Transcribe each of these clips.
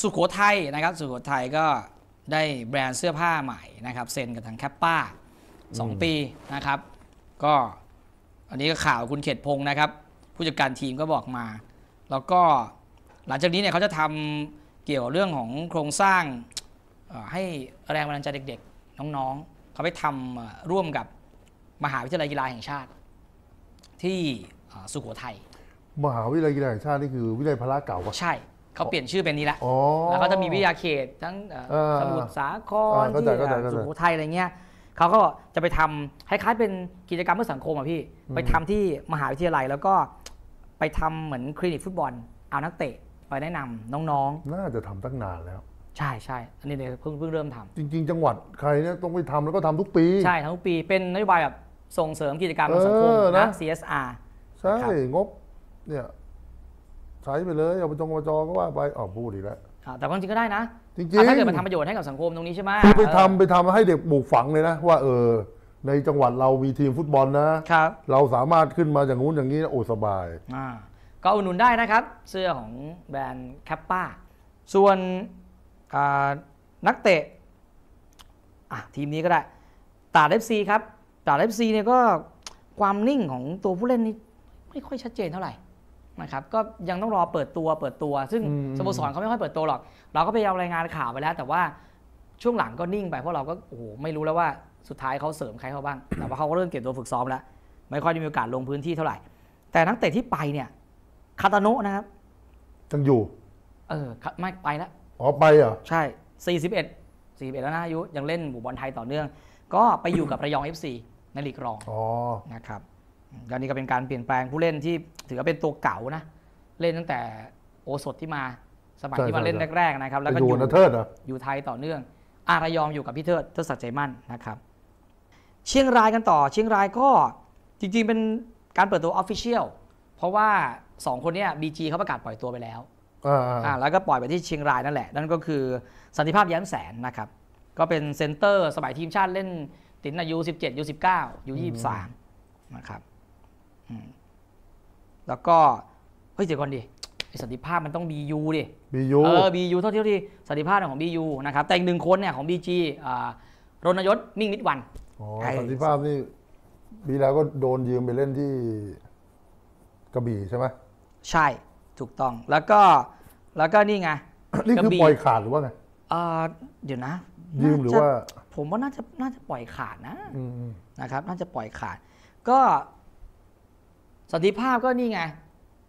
สุขโขทัยนะครับสุขโขทัยก็ได้แบรนด์เสื้อผ้าใหม่นะครับเซ็นกับทางแคปป้าสองปีนะครับก็อันนี้ก็ข่าวคุณเขตพงศ์นะครับผู้จัดการทีมก็บอกมา แล้วก็หลังจากนี้เนี่ยเขาจะทำเกี่ยวกับเรื่องของโครงสร้างให้แรงบันดาลใจเด็กๆน้องๆ เขาไปทำร่วมกับมหาวิทยาลัยกีฬาแห่งชาติ ที่สุโขทัย มหาวิทยาลัยกีฬาแห่งชาตินี่คือวิทยาลัยพละเก่าใช่เขาเปลี่ยนชื่อเป็นนี้ละแล้วก็จะมีวิทยาเขตทั้งสมุทรสาครที่สุโขทัยอะไรเงี้ย เขาก็จะไปทำคล้ายๆเป็นกิจกรรมเพื่อสังคมอ่ะพี่ ไปทำที่มหาวิทยาลัยแล้วก็ไปทำเหมือนคลินิกฟุตบอล เอานักเตะไปแนะนำน้องๆ น่าจะทำตั้งนาน แล้ว ใช่ใช่อันนี้เยเพิ่งเพิ่งเริ่มทำ จริงๆ จังหวัดใครเนี่ยต้องไปทำแล้วก็ทำทุกปี ใช่ทำทุกปี เป็นนโยบายแบบส่งเสริมกิจกรรมเพื่อสังคมนะ CSR ใช่งบเนี่ยใช้ไปเลย เอาไปจงระจอก็ว่าไปอ๋อพูดอีกแล้วแต่ความจริงก็ได้นะ จริงๆถ้าเกิดมันทำประโยชน์ให้กับสังคมตรงนี้ใช่ไหมคือไปทำไปทำให้เด็กบูกฝังเลยนะ ว่าเออในจังหวัดเรามีทีมฟุตบอลนะครับเราสามารถขึ้นมาอย่างงู้นอย่างนี้โอ้ สบาย ก็อุดหนุนได้นะครับ เสื้อของแบรนด์แคปป้าส่วนนักเตะะทีมนี้ก็ได้ ตาดเอฟซีครับตาดเอฟซีเนี่ยก็ความนิ่งของตัวผู้เล่นนี่ไม่ค่อยชัดเจนเท่าไหร่นะครับก็ยังต้องรอเปิดตัวเปิดตัว ซึ่งสโมสรเขาไม่ค่อยเปิดตัวหรอก เราก็พยายามรายงานข่าวไปแล้ว แต่ว่าช่วงหลังก็นิ่งไปเพราะเราก็โอ้โหไม่รู้แล้วว่าสุดท้ายเขาเสริมใครเขาบ้าง แต่ว่าเขาก็เริ่มเก็บตัวฝึกซ้อมแล้ว ไม่ค่อยมีโอกาสลงพื้นที่เท่าไหร่ แต่นักเตะที่ไปเนี่ย คาตาโนะนะครับยังอยู่เออไม่ไปแล้วอ๋อไปเหรอใช่ 41 41แล้วนะอายุยังเล่นบุบอลไทยต่อเนื่อง ก็ไปอยู่กับระยองเอฟซีในลีกรองนะครับก็นี่ก็เป็นการเปลี่ยนแปลงผู้เล่นที่ถือว่าเป็นตัวเก่านะ เล่นตั้งแต่โอสถที่มาสมัยที่มาเล่นแรกๆนะครับ แล้วก็อยู่นเทิดออยู่ไทยต่อเนื่อง อารยองอยู่กับพี่เทิดเทิดสัจใจมั่นนะครับเชียงรายกันต่อเชียงรายก็จริงๆเป็นการเปิดตัวออฟฟิเชียลเพราะว่าสองคนเนี้ยบีจีเขาประกาศปล่อยตัวไปแล้วอ่าแล้วก็ปล่อยไปที่เชียงรายนั่นแหละ นั่นก็คือสันติภาพย้มแสนนะครับ ก็เป็นเซนเตอร์สมัยทีมชาติเล่น ติดอายุ17อายุ19อายุ23 นะครับแล้วก็ เฮ้ยเดี๋ยวก่อนดิสันติภาพมันต้องบียูดิบียู เออบียูเท่าที่สันติภาพของบียูนะครับแต่อีกหนึ่งคนเนี่ยของบีจีรณยศมิ่งมิดวันสันติภาพนี่บีแล้วก็โดนยืมไปเล่นที่ กระบี่ใช่ไหม ใช่ ถูกต้องแล้วก็ แล้วก็นี่ไง นี่คือปล่อยขาดหรือว่าไงเดี๋ยวนะยืมหรือว่า ผมว่าน่าจะน่าจะปล่อยขาดนะนะครับ น่าจะปล่อยขาด ก็สันติภาพก็นี่ไง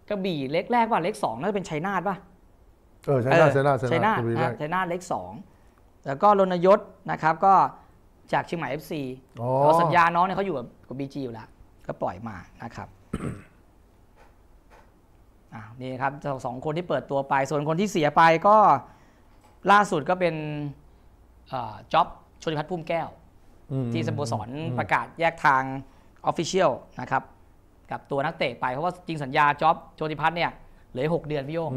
กระบี่เล็กแรกว่าเล็กสองน่าจะเป็นชัยนาทป่ะ เออชัยนาทชัยนาทชัยนาทชัยนาทเล็กสองแล้วก็รณยศนะครับ ก็จากเชียงใหม่เอฟซีเราสัญญาน้องเนี่ยเขาอยู่กับบีจีอยู่แล้ว ก็ปล่อยมานะครับนี่ครับสองคนที่เปิดตัวไป ส่วนคนที่เสียไปก็ล่าสุดก็เป็นจ็อบชลิพัฒน์พุ่มแก้วที่สโมสรประกาศแยกทางออฟฟิเชียลนะครับกับตัวนักเตะไปเพราะว่าจริงสัญญาจ็อบโชติพัฒน์เนี่ย เหลือ 6 เดือนพี่โยง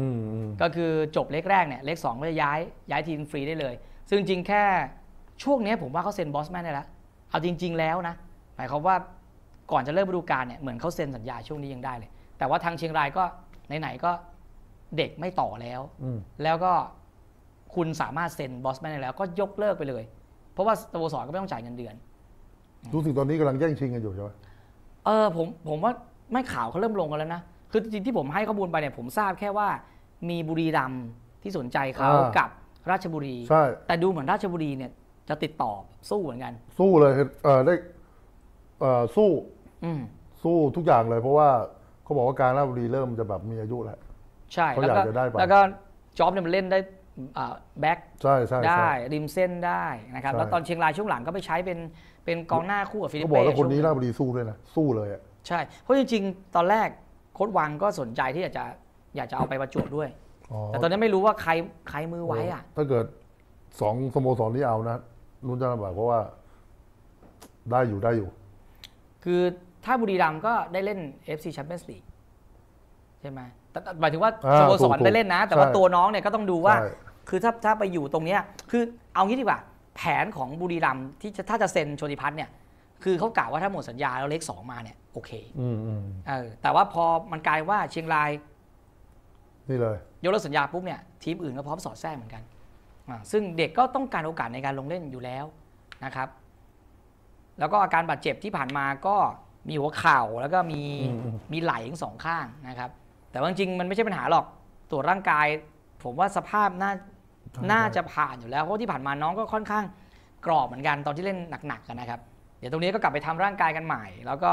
ก็คือจบเล็กแรกเนี่ย เล็กสองก็จะย้ายย้ายทีมฟรีได้เลย ซึ่งจริงแค่ช่วงนี้ผมว่าเขาเซ็นบอสแมนได้แล้วเอาจริง ๆแล้วนะ หมายความว่าก่อนจะเริ่มฤดูกาลเนี่ยเหมือนเขาเซ็นสัญญาช่วงนี้ยังได้เลย แต่ว่าทางเชียงรายก็ ไหนๆก็เด็กไม่ต่อแล้วแล้วก็คุณสามารถเซ็นบอสแมนได้แล้ว ก็ยกเลิกไปเลยเพราะว่าสโมสรก็ไม่ต้องจ่ายเงินเดือนรู้สึกตอนนี้กำลังแย่งชิงกันอยู่ใช่ไหมเออผมผมว่าไม่ข่าวเขาเริ่มลงกันแล้วนะ คือจริงที่ผมให้ข้อมูลไปเนี่ยผมทราบแค่ว่า มีบุรีรัมที่สนใจเขากับราชบุรีใช่แต่ดูเหมือนราชบุรีเนี่ย จะติดต่อสู้เหมือนกัน สู้เลยเออได้เออสู้อสู้ทุกอย่างเลย เพราะว่าเขาบอกว่าการราชบุรีเริ่มจะแบบมีอายุแล้วใช่เขาแล้วอยาก็จะได้ไปแล้วก็จ็อบเนี่ยมันเล่นได้อ่าแบ็กใช่ใช่ได้ริมเส้นได้นะครับแล้วตอนเชียงรายช่วงหลังก็ไปใช้เป็นเป็นกองหน้าคู่กับฟิลิปเป้ก็บอกว่าคนนี้ราบุรีสู้ด้วยนะ สู้เลยอ่ะใช่ เพราะจริง ๆ ตอนแรกโค้ดวังก็สนใจที่อยากจะอยากจะเอาไปประจวบด้วย แต่ตอนนี้ไม่รู้ว่าใครใครมือไว้อ่ะ ถ้าเกิดสองสโมสรนี้เอานะนุ่นจะลำบากเพราะว่าได้อยู่ได้อยู่ คือถ้าบุรีรัมย์ก็ได้เล่น f ซีแชมเปี้ยนส์ลีกใช่ไหมแต่หมายถึงว่าสโมสรได้เล่นนะ แต่ว่าตัวน้องเนี่ยก็ต้องดูว่า คือถ้าถ้าไปอยู่ตรงเนี้ย คือเอางี้ดีกว่าแผนของบุรีรัมที่ถ้าจะเซ็นชนิพัฒน์เนี่ย คือเขากล่าวว่าถ้าหมดสัญญาแล้วเลขสองมาเนี่ย โอเคเออแต่ว่าพอมันกลายว่าเชียงราย นี่เลย ยกเลิกสัญญาปุ๊บเนี่ยทีมอื่นก็พร้อมสอดแทรกเหมือนกัน ซึ่งเด็กก็ต้องการโอกาสในการลงเล่นอยู่แล้วนะครับ แล้วก็อาการบาดเจ็บที่ผ่านมาก็มีหัวเข่า แล้วก็มีมีไหล่ทั้งสองข้างนะครับ แต่ว่าจริงมันไม่ใช่ปัญหาหรอกตรวจร่างกาย ผมว่าสภาพน่าน่าจะผ่านอยู่แล้วเพราะที่ผ่านมาน้องก็ค่อนข้างกรอบเหมือนกันตอนที่เล่นหนักๆกันนะครับ เดี๋ยวตรงนี้ก็กลับไปทำร่างกายกันใหม่ แล้วก็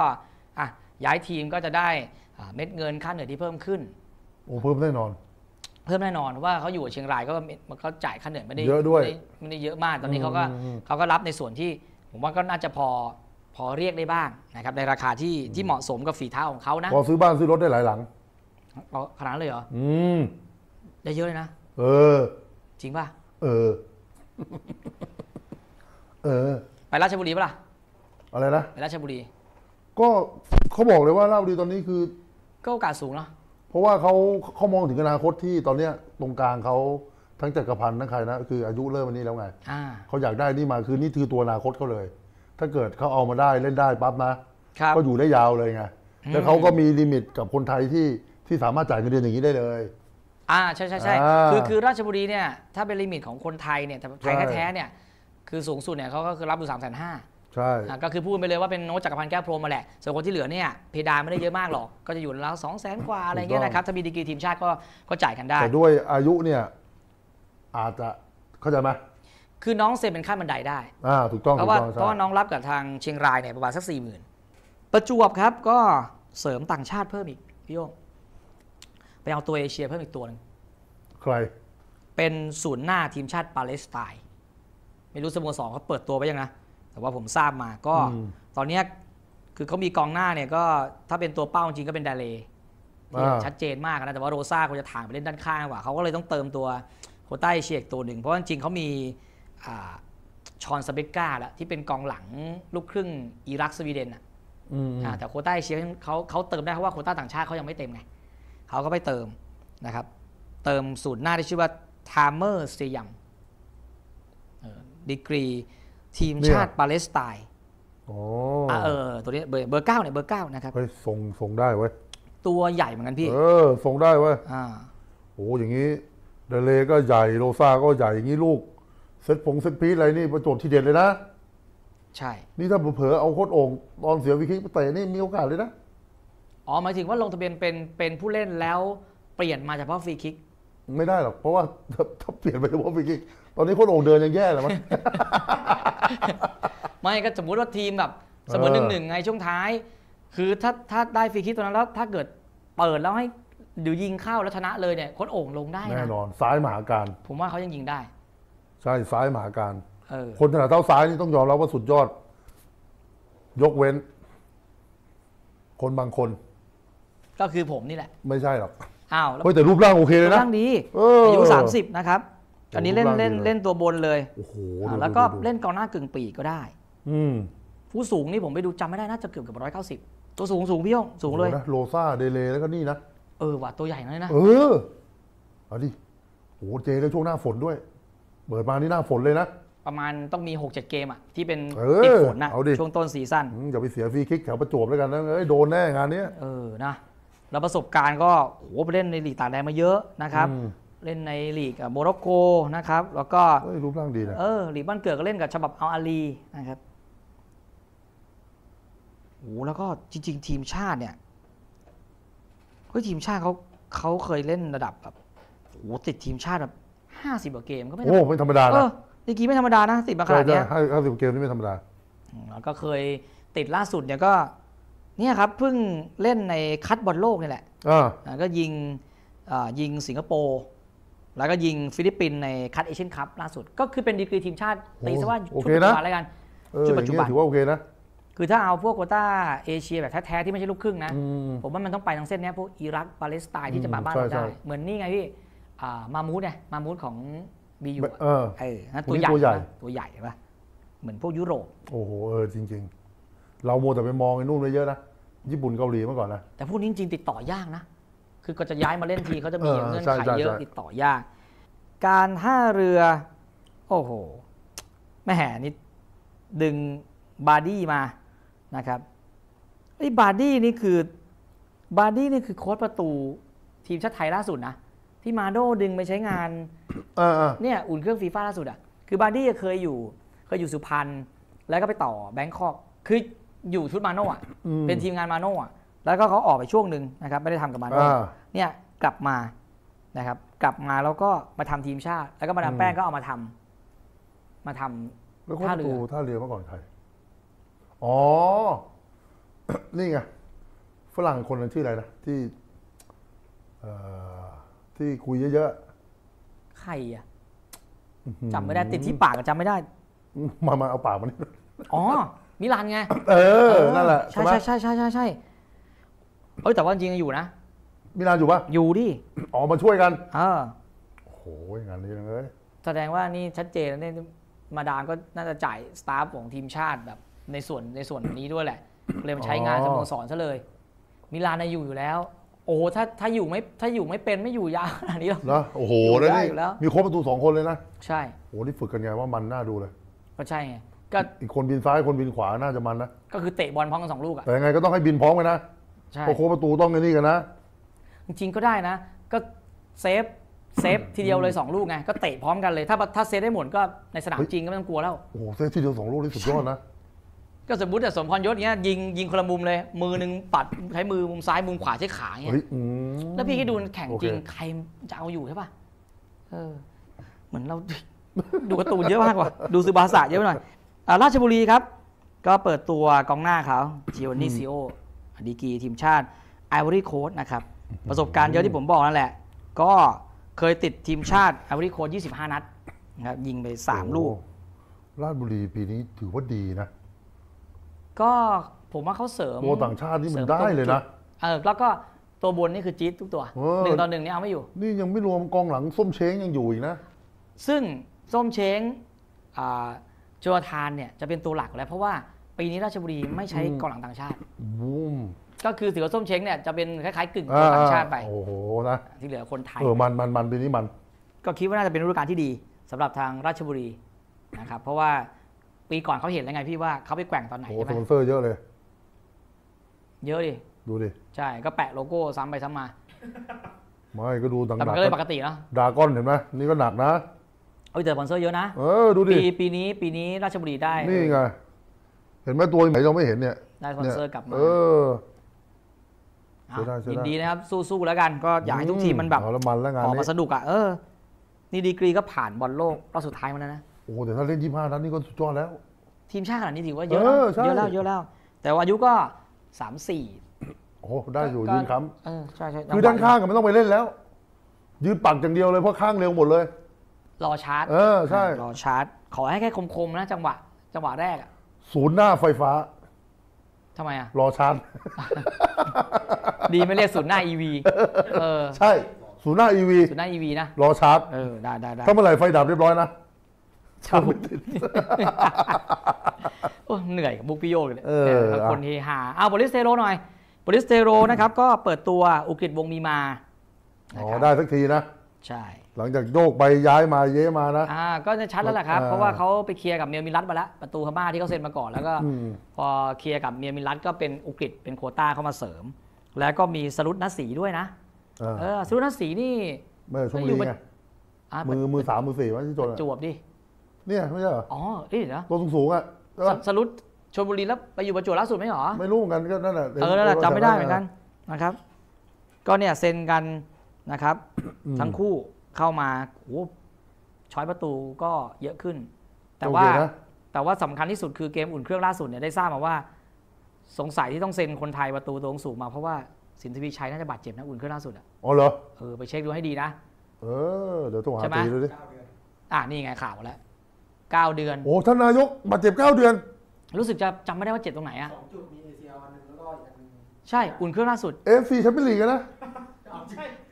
อ่ะย้ายทีมก็จะได้เม็ดเงินค่าเหนื่อยที่เพิ่มขึ้นโอ้เพิ่มแน่นอน เพิ่มแน่นอนว่าเขาอยู่เชียงรายก็มันเขาจ่ายค่าเหนื่อยไม่ได้เยอะด้วยไม่ได้เยอะมากตอนนี้เขาก็เขาก็รับในส่วนที่ ผมว่าก็น่าจะพอพอเรียกได้บ้างนะครับในราคาที่ที่เหมาะสมกับฝีเท้าของเขานะ พอซื้อบ้านซื้อรถได้หลายหลังขนาดเลยเหรออืมได้เยอะเลยนะเออจริงป่ะเออ เออ ไปราชบุรีป่ะล่ะอะไรนะไปราชบุรีก็เขาบอกเลยว่าราชบุรีตอนนี้คือก็โอกาสสูงเนาะเพราะว่าเขาเขามองถึงอนาคตที่ตอนเนี้ยตรงกลางเขาทั้งจักรพันธ์ทั้งใครนะคือ อายุเริ่มวันนี้แล้วไงเขาอยากได้นี่มาคือนี่คือตัวอนาคตเขาเลย ถ้าเกิดเขาเอามาได้เล่นได้ปั๊บนะบก็อยู่ได้ยาวเลยไงแล้วเขาก็มีลิมิตกับคนไทยที่ที่สามารถจ่ายเงินเดือนอย่างนี้ได้เลยอ่าใช่ใช่ใช่คือคือราชบุรีเนี่ย ถ้าเป็นลิมิตของคนไทยเนี่ยไทยแท้ๆเนี่ย คือสูงสุดเนี่ยเขาก็คือรับอยู่สามแสนห้าใช่ก็คือพูดไปเลยว่าเป็นโน้ตจักรพันธ์แก้วพรมมาแหละ ส่วนคนที่เหลือเนี่ย เพดานไม่ได้เยอะมากหรอกก็จะอยู่แล้วสองแสนกว่าอะไรเงี้ยนะครับ ถ้ามีดีกรีทีมชาติก็ก็จ่ายกันได้แต่ด้วยอายุเนี่ยอาจจะเข้าใจไหมคือน้องเซ็นเป็นขั้นบันไดได้อ่าถูกต้องเพราะว่าเพราะว่าน้องรับกับทางเชียงรายเนี่ยประมาณสักสี่หมื่นประจวบครับก็เสริมต่างชาติเพิ่มอีกพี่โยงไปเอาตัวเอเชียเพิ่มอีกตัวนึงใคร เป็นศูนย์หน้าทีมชาติปาเลสไตน์ไม่รู้สโมสรเขาเปิดตัวไปยังนะแต่ว่าผมทราบมาก็ตอนนี้คือเขามีกองหน้าเนี่ยก็ถ้าเป็นตัวเป้าจริงก็เป็นดาเลชัดเจนมากนะ แต่ว่าโรซ่าคขาจะถ่างไปเล่นด้านข้างกว่าเขาก็เลยต้องเติมตัวโคต้าเอเชียตัวหนึ่ง เพราะว่าจริงเขามีชอนสเปกกาแล้วที่เป็นกองหลังลูกครึ่งอิรักสวีเดนอ่ะแต่โคต้าเอเชียเขาเขาเติมได้เพราะว่าโคต้าต่างชาติเขายังไม่เต็มไงเขาก็ไปเติมนะครับ เติมสูตรหน้าที่ชื่อว่าทเมอร์ s สย a มดีกรี ทีมชาติปาเลสไตน์๋ออเออตัวนี้เบอร์เก้าเนี่ยเบอร์เก้านะครับเฮ้ยส่งส่งได้เว้ย ตัวใหญ่เหมือนกันพี่ เออส่งได้เว้ยอ่าโอ้อย่างนี้เดเลก็ใหญ่โรซาก็ใหญ่อย่างนี้ลูกเซตผงเซตพีทอะไรนี่ ประจบทีเด็ดเลยนะ ใช่ นี่ถ้าเผลอเอาโคตรองตอนเสียวิคิไปเตะนี่มีโอกาสเลยนะอ๋อหมายถึงว่าลงทะเบียนเป็นเป็นผู้เล่นแล้วเปลี่ยนมาเฉพาะฟรีคิก ไม่ได้หรอกเพราะว่า ถ้าถ้าเปลี่ยนไปเฉพาะฟรีคิกตอนนี้โค้โอ่งเดินยังแย่เลยมั้งไม่ก็สมมุติว่าทีมแบบเสมอหนึ่งหนึ่งไงช่วงท้าย คือถ้าถ้าได้ฟรีคิกตัวนั้นแล้วถ้าเกิดเปิด แล้วให้เดี๋ยวยิงเข้าแล้วชนะเลยเนี่ยโค้ชโอ่งลงได้แน่นอน ซ้ายมหาการ ผมว่าเขายังยิงได้ใช่ซ้ายมหาการคนถนัดเท้าซ้ายนี่ต้องยอมรับว่าสุดยอด ยกเว้น คนบางคนก็คือผมนี่แหละ ไม่ใช่หรอกอ้าวแต่รูปร่างโอเคเลยนะรูปร่างดีอายุิบนะครับอันนี้เล่นเล่นเล่นตัวบนเลยโอ้โหแล้วก็เล่นกองหน้ากึ่งปีก็ได้ผู้สูงนี่ผมไปดูจำไม่ได้น่าจะเกือบกับร้อยเก้าสิบตัวสูงสูงพี่ยงสูงเลยโลซาเดเลแล้วก็นี่นะ เออว่ะตัวใหญ่น่นะ เออ เอาดิโอ้เจเล้ช่วงหน้าฝนด้วย เปิดมานี่หน้าฝนเลยนะประมาณต้องมี6กเจ็ดเกมอ่ะที่เป็นติดฝนนะช่วงต้นซีซั่นอย่าไปเสียฟรีคิกแถวประจวบแล้วกันนะเอ้ยโดนแน่งานนี้เออนะแล้วประสบการณ์ก็โหไปเล่นในลีกต่างแดนมาเยอะนะครับ เล่นในลีกโมร็อกโกนะครับแล้วก็รูปร่างดีนะเออลีกบ้านเกิดก็เล่นกับ ฉบับเอาอาลีนะครับโอ้แล้วก็จริง ๆ ทีมชาติเนี่ยก็ทีมชาติเขาเขาเคยเล่นระดับแบบโหติดทีมชาติแบบห้าสิบกว่าเกมก็ไม่โอ้ไม่ธรรมดาเนะนีกี้ไม่ธรรมดานะติดมาขนาดเนี้ยห้าสิบเกมนี่ไม่ธรรมดาแล้วก็เคยติดล่าสุดเนี่ยก็เนี่ยครับเพิ่งเล่นในคัดบอลโลกนี่แหละก็ยิงยิงสิงคโปร์แล้วก็ยิงฟิลิปปินส์ในคัดเอเชียนคัพล่าสุดก็คือเป็นดีกรีทีมชาติ ตีซะว่าชุดปัจจุบันแล้วกันชุดปัจจุบันถือว่าโอเคนะคือถ้าเอาพวกโคต้าเอเชียแบบแท้ๆที่ไม่ใช่ลูกครึ่งนะ ผมว่ามันต้องไปทางเส้นนี้พวกอิรักปาเลสไตน์ที่จะมาบ้านเราได้เหมือนนี่ไงพี่มามูด่ยมามูดของบียูเออตัวใหญ่ตัวใหญ่ตัวใหญ่ป่ะเหมือนพวกยุโรปโอ้โหเออจริง ๆ เราโมแต่ไปมองไอ้นู่นไปเยอะนะญี่ปุ่นเกาหลีมาก่อนนะแต่พวกนี้จริงติดต่อยากนะคือก็จะย้ายมาเล่นทีเขาจะมีเงื่อนไขเยอะติดต่อยาก การท่าเรือ โอ้โหแม่แห่นี่ดึงบาร์ดี้มานะครับไอ้บาร์ดี้นี่คือ บาร์ดี้นี่คือโค้ชประตู ทีมชาติไทยล่าสุดนะ ที่มาโดดึงไปใช้งานเนี่ย อุ่นเครื่องฟีฟ่าล่าสุดอ่ะคือบาร์ดี้เคยอยู่เคยอยู่สุพรรณแล้วก็ไปต่อแบงคอกคืออยู่ชุดมาโน่อะ เป็นทีมงานมาโน่อะแล้วก็เขาออกไปช่วงหนึ่งนะครับ ไม่ได้ทำกับมาโน่ เนี่ย กลับมานะครับ กลับมาแล้วก็มาทำทีมชาติ แล้วก็มาดามแป้งก็เอามาทำมาทำ แล้วท่าเรือตูท่าเรือมาก่อนใครอ๋อ นี่ไงฝรั่งคนนั้นชื่ออะไรนะที่อที่คุยเยอะๆ ใครอะจำไม่ได้ติดที่ปากก็จำไม่ได้ มามาเอาปากมานี่อ๋อมิลานไง เออ นั่นแหละใช่ใช่ใช่ใช่ใช่ใช่เอ้ยแต่ว่าจริงอยู่นะ มิลานอยู่ปะอยู่ดิ อ๋อ มาช่วยกันเออโอ้โหงานนี้เลยแสดงว่านี่ชัดเจนนี่มาดามก็น่าจะจ่ายสตาฟของทีมชาติแบบในส่วนในส่วนนี้ด้วยแหละเลยมันใช้งานสโมสรซะเลย มิลานอยู่อยู่แล้ว โอ้ถ้าถ้าอยู่ไม่ถ้าอยู่ไม่เป็นไม่อยู่ยาวขนาดนี้หรอกนะโอ้โหแล้วมีโค้ชประตูสองคนเลยนะ ใช่โอ้โหนี่ฝึกกันไงว่ามันน่าดูเลย ก็ใช่ไงก็อีกคนบินซ้ายคนบินขวาน่าจะมันนะ ก็คือเตะบอลพร้อมกันสองลูกอ่ะแต่ยังไงก็ต้องให้บินพร้อมกันนะใช่โค้งประตูต้องไอ้นี่กันนะ จริงก็ได้นะ ก็เซฟเซฟทีเดียวเลยสองลูกไงก็เตะพร้อมกันเลย ถ้าถ้าเซฟได้หมดก็ในสนามจริงก็ไม่ต้องกลัวแล้วโอ้โหเซฟทีเดียวสองลูกนี่สุดยอดนะ ก็สมมติแต่สมพรยศเนี้ยยิงยิงคนละมุมเลย มือหนึ่งปัดใช้มือมุมซ้ายมุมขวาใช้ขาเงี้ยแล้วพี่ก็ดดูแข่งจริงใครจะเอาอยู่ใช่ป่ะเออเหมือนเราดูการ์ตูนเยอะมากกว่า ดูซูบาสะเยอะหน่อยราชบุรีครับ ก็เปิดตัวกองหน้าเขาจิโอนิซิโอดีกีทีมชาติไอวอรี่โค้ดนะครับ ประสบการณ์เยอะที่ผมบอกนั่นแหละ ก็เคยติดทีมชาติไอวอรี่โค้ด25 นัดนะครับยิงไป 3 ลูก ราชบุรีปีนี้ถือว่าดีนะ ก็ผมว่าเขาเสริมตัวต่างชาตินี่มันได้เลยนะเออแล้วก็ตัวบนนี่คือจี๊ดทุกตัวหนึ่งต่อหนึ่งนี่เอาไม่อยู่ นี่ยังไม่รวมกองหลังส้มเช้งยังอยู่อีกนะ ซึ่งส้มเช้งโจทานเนี่ยจะเป็นตัวหลักแล้วเพราะว่า ปีนี้ราชบุรีไม่ใช้กองหลังต่างชาติ ก็คือสิวส้มเช้งเนี่ยจะเป็นคล้ายๆกึ่งตังต่างชาติไปโอ้โหนะที่เหลือคนไทยเออมันมันมันปีนี้มัน ก็คิดว่าน่าจะเป็นฤดูกาลที่ดี สำหรับทางราชบุรีนะครับเพราะว่าปีก่อนเขาเห็นแล้วไงพี่ว่าเขาไปแกว่งตอนไหนโอ้โหสปอนเซอร์เยอะเลย เยอะดิดูดิใช่ก็แปะโลโก้ซ้ำไปซ้ำมาไม่ก็ดูต่างๆแต่ก็เลยปกติเนาะดาก้อนเห็นไหมนี่ก็หนักนะเอาแต่สปอนเซอร์เยอะนะเออดูดิปีปีนี้ ปีนี้ ราชบุรีได้ นี่ไง เห็นไหมตัวไหนเราไม่เห็นเนี่ยได้สปอนเซอร์กลับมาเออยินดีนะครับ สู้ ๆ แล้วกัน ก็อยากให้ทุกทีมมันแบบออกมาสนุกอ่ะเออนี่ดีกรีก็ผ่านบอลโลก รอบสุดท้ายมาแล้วนะ โอ้แต่ถ้าเล่นยี่ห้านัดนี่ก็สุดยอดแล้ว ทีมชาติขนาดนี้ถือว่าเยอะเยอะแล้วเยอะแล้ว แต่ว่าอายุก็สามสี่โอ้ได้อยู่ยืนค้ำคือด้านข้างก็ไม่ต้องไปเล่นแล้วยืนปักอย่างเดียวเลยเพราะข้างเร็วหมดเลยรอชาร์จ เออใช่ รอชาร์จ ขอให้แค่คมๆนะจังหวะ จังหวะแรกอะศูนย์หน้าไฟฟ้า ทำไมอะรอชาร์จ ดีไม่เรียกศูนย์หน้า EV เออใช่ ศูนย์หน้า EV ศูนย์หน้า EV นะ รอชาร์จ เออได้ได้ได้ถ้าเมื่อไหร่ไฟดับเรียบร้อยนะชาร์จติดโอ้เหนื่อยกับบุกพิโยกเลยเออคนเฮฮาเอาบริสเตโรหน่อยบริสเตโรนะครับ ก็เปิดตัวอุกฤษวงมีมา อ๋อได้สักทีนะ ใช่หลังจากโยกไปย้ายมาเย้มานะอ่า ก็จะชัดแล้วล่ะครับ เพราะว่าเขาไปเคลียร์กับเมียมิลัตมาแล้ว ประตูพม่าที่เขาเซ็นมาก่อนแล้วก็พอเคลียร์กับเมียมิลัตก็เป็นอุกฤษเป็นโคต้าเข้ามาเสริม แล้วก็มีสรุตนัสีด้วยนะเออสรุตนัสีนี่ไมื่อช่วงนี้ไงมือมือสามมือสี่ว่าที่จนจวบดิ เนี่ยไม่ใช่เหรอ อ๋อเอเหนะตัวสูงสูงอ่ะ สรุตชลบุรีแล้วไปอยู่ประจวบล่าสุดไหมหรอ ไม่รู้เหมือนกันก็นั่นแหละเออ นั่นแหละจำไม่ได้เหมือนกันนะครับ ก็เนี่ยเซ็นกันนะครับทั้งคู่เข้ามาโอ้ช้อยประตูก็เยอะขึ้น แต่ว่าแต่ว่าสำคัญที่สุดคือเกมอุ่นเครื่องล่าสุดเนี่ยได้ทราบมาว่า สงสัยที่ต้องเซ็นคนไทยประตูตัวสูงมาเพราะว่าสินทวีชัยน่าจะบาดเจ็บนะอุ่นเครื่องล่าสุดอ่ะ อ๋อเหรอ เออ ไปเช็คดูให้ดีนะ เออ เดี๋ยวต้องหาตีดูดิอ่านี่ไงข่าวแล้วเก้าเดือน โอ้ ท่านนายกบาดเจ็บเก้าเดือน รู้สึกจะจำไม่ได้ว่าเจ็บตรงไหนอ่ะสองจุด มีเอเชียวันหนึ่งแล้วก็อีกอันนึงใช่ อุ่นเครื่องล่าสุด เอฟซีแชมเปี้ยนลีกนะ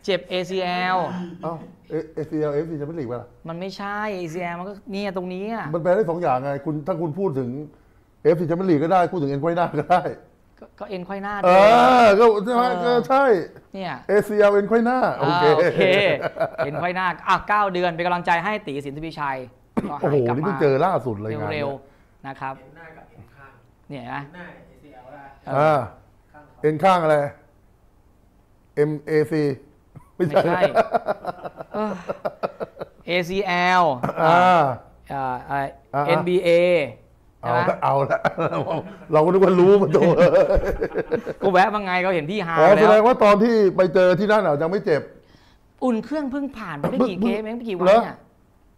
เจ็บ ACL เออเอซีเอลเอฟซีแชมเปี้ยนลีกป่ะล่ะมันไม่ใช่ ACL มันก็เนี่ยตรงนี้อ่ะมันแปลได้สองอย่างไงคุณถ้าคุณพูดถึงเอฟซีแชมเปี้ยนลีกก็ได้พูดถึงเอ็นไาวหน้าก็ได้ ก็เอ็นไขว้หน้า เอด้อก็ใช่ไหมก็ใช่ เนี่ยเอซีเอลเอ็นไาวหน้าโอเค่าโอเคเอ็นไขว้หน้าอ่ะเก้าเดือนเป็นกำลังใจให้ตีสินทวิชัยก็โอ้หาโหยกลับนี่มาเพิ่งเจอล่าสุดเลยเร็วๆนะครับเห็นหน้ากับเอ็นข้างเนี่ยนะเอ็นหน้า a อ l ไเอาข้างขเอ็นข้างอะไร M A C ไม่ใช่เอ ACL อออ NBA เอาละเอาละ เราก็นึกว่ารู้มาตัวกูแวะมาไงก็เห็นพี่หาแล้ว แสดงว่าตอนที่ไปเจอที่นั่นอ่ะยังไม่เจ็บ อุ่นเครื่องเพิ่งผ่านไปไม่กี่เกมเองไม่กี่วันเหรอนี่ย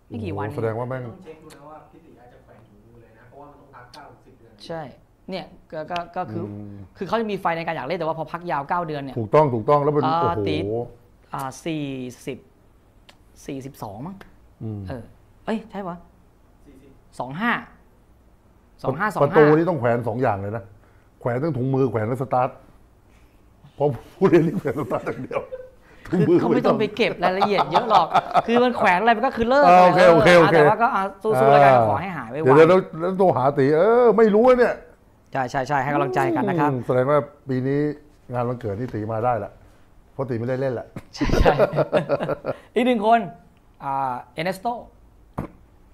ไม่กี่วัน แสดงว่าแม่งใช่ เนี่ยก็ก็คือ คือเขาจะมีไฟในการอยากเล่นแต่ว่าพอพักยาว9เดือนเนี่ย ถูกต้อง ถูกต้อง แล้วมันโอ้โหอ่าสี่สิบสี่สิบสองมั้งเออ เอ้ยใช่ปะสองห้าสองห้าสองประตูห้านี่ต้องแขวนสองอย่างเลยนะ แขวนตั้งถุงมือแขวนตั้งสตาร์ทเพราะผู้เรียนนี่แขวนสตาร์ทอย่างเดียว คือเขาไม่ต้องไปเก็บรายละเอียดเยอะหรอก คือมันแขวนอะไรมันก็คือเลิกเอแต่ว่าก็สู้ๆแล้วกันขอให้หายไว้เดี๋ยวเดียวแล้วแล้วโทหาตี เออ ไม่รู้เนี่ย ใช่ใช่ใช่ให้กำลังใจกันนะครับแสดงว่าปีนี้งานวันเกิดที่ตีมาได้ละพติไม่ได้เล่นแหละใช่ใช่อีกหนึ่งคนเอเนสโต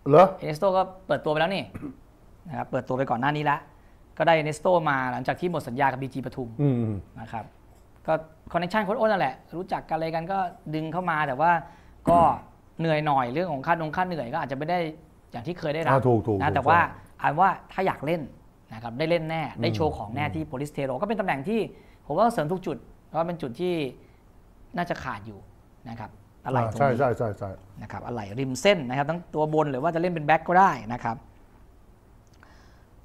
เหรอเอเนสโตก็เปิดตัวไปแล้วนี่นะครับเปิดตัวไปก่อนหน้านี้แล้ว ก็ได้เอเนสโต มาหลังจากที่หมดสัญญากับบีจีปทุมนะครับก็คอนเนคชั่นโค้ดอ้นนั่นแหละ รู้จักกันอะไรกันก็ดึงเข้ามาแต่ว่าก็เหนื่อยหน่อยเรื่องของค่านงค่าเหนื่อยก็อาจจะไม่ได้อย่างที่เคยได้รับถถููกกนะแต่ว่าอันว่าถ้าอยากเล่นนะครับได้เล่นแน่ได้โชว์ของแน่ที่โปลิสเทโรก็เป็นตำแหน่งที่ ผมว่าเสริมทุกจุดเพราะเป็นจุดที่น่าจะขาดอยู่นะครับ อะไรตรงนี้ใช่ใช่ใช่ใช่นะครับ อะไรริมเส้นนะครับ ทั้งตัวบนหรือว่าจะเล่นเป็นแบ็กก็ได้นะครับ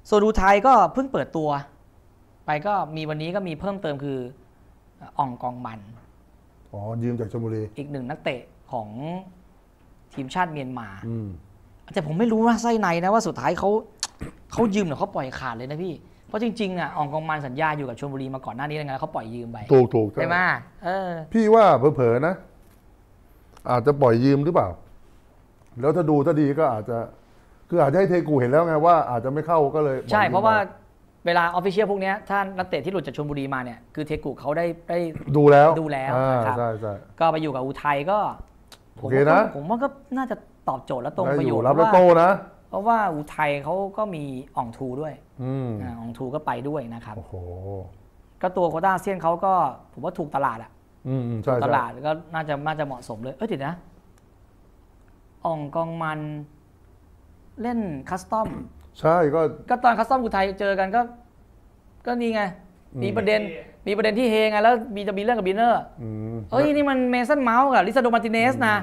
สซดูไทยก็เพิ่งเปิดตัว ไปก็มีวันนี้ก็มีเพิ่มเติมคืออ่องกองมัน อ๋อ ยืมจากชลบุรี อีกหนึ่งนักเตะของทีมชาติเมียนมาแต่ผมไม่รู้ว่าไส้ในนะว่าสุดท้ายเขาเขายืมหรือเขาปล่อยขาดเลยนะพี่เพราะจริงๆอ่ะองกองมันสัญญาอยู่กับชลบุรีมาก่อนหน้านี้แล้วไงเขาปล่อยยืมไป ถูกถูกใช่ไหม พี่ว่าเผลอๆ นะ อาจจะปล่อยยืมหรือเปล่า แล้วถ้าดูถ้าดีก็อาจจะ คืออาจจะให้เทกูเห็นแล้วไงว่า อาจจะไม่เข้าก็เลย ใช่ เพราะว่าเวลาออฟฟิเชียลพวกนี้ถ้านักเตะที่หลุดจากชลบุรีมาเนี่ยคือเทกูเขาได้ได้ดูแล้ว ดูแล้วนะครับก็ไปอยู่กับอุทัยก็ผมคนะผมว่าก็น่าจะตอบโจทย์และตรงประโยชน์รับแล้วโตนะเพราะว่าอุทัยเขาก็มีอ่องทูด้วยอ่องทูก็ไปด้วยนะครับ โอ้โห ก็ตัวโคต้าเซียนเขาก็ผมว่าถูกตลาดอ่ะถูกตลาดก็น่าจะน่าจะเหมาะสมเลย เออเดิดนะอ่องกองมันเล่นคัสตอม ใช่ก็ ก็ตอนคัสตอมอุทัยเจอกันก็ ก็นี่ไง มีประเด็น มีประเด็นที่เฮไง แล้วมีจะมีเรื่องกับบีเนอร์เอ้ย นี่มันเมสันเมาส์กับลิซาโดมาติเนสนะ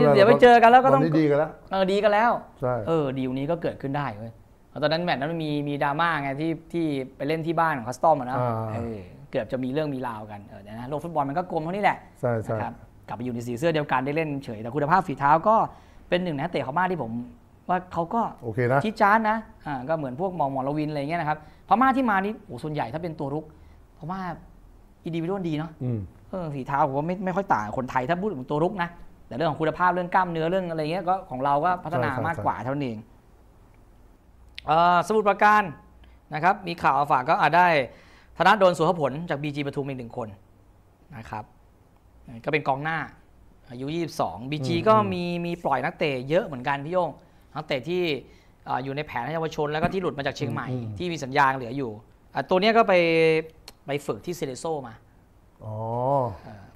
เดี๋ยวไปเจอกันแล้วก็ต้องดีกันแล้วเออดีกันแล้วเออ ดีลนี้ก็เกิดขึ้นได้เว้ยตอนนั้นแมตช์นั้นมีมีดราม่าไงที่ที่ไปเล่นที่บ้านของคัสตอมนะเกือบจะมีเรื่องมีราวกันเออนะโลกฟุตบอลมันก็กลมเท่านี้แหละใช่ใช่กลับไปอยู่ในสีเสื้อเดียวกันได้เล่นเฉยแต่คุณภาพฝีเท้าก็เป็นหนึ่งนะเตะเขามากที่ผม ว่าเขาก็โอเคนะชี้จ้านนะอ่าก็เหมือนพวกมองมอลวินอะไรเงี้ยนะครับพม่าที่มานี่โอ้ส่วนใหญ่ถ้าเป็นตัวรุกพม่าอินดิวิโด์ดีเนาะเออฝีเท้าผมว่าไม่ไม่ค่อยต่างคนไทยถ้าพูดถึงตัวรุกนะแต่เรื่องของคุณภาพ เรื่องกล้ามเนื้อเรื่องอะไรเงี้ยก็ของเราก็พัฒนามากกว่าเท่านั้นเองสมุดประการนะครับ มีข่าวฝากก็อาจได้ธนาโดนสุขผลจากบีจีปทุมอีกหนึ่งคนนะครับก็เป็นกองหน้า อายุ 22 BG ก็มีมีปล่อยนักเตะเยอะเหมือนกันพี่โยง นักเตะที่อยู่ในแผนเยาวชนแล้วก็ที่หลุดมาจากเชียงใหม่ที่มีสัญญาเหลืออยู่ตัวนี้ก็ไปไปฝึกที่เซเลโซมา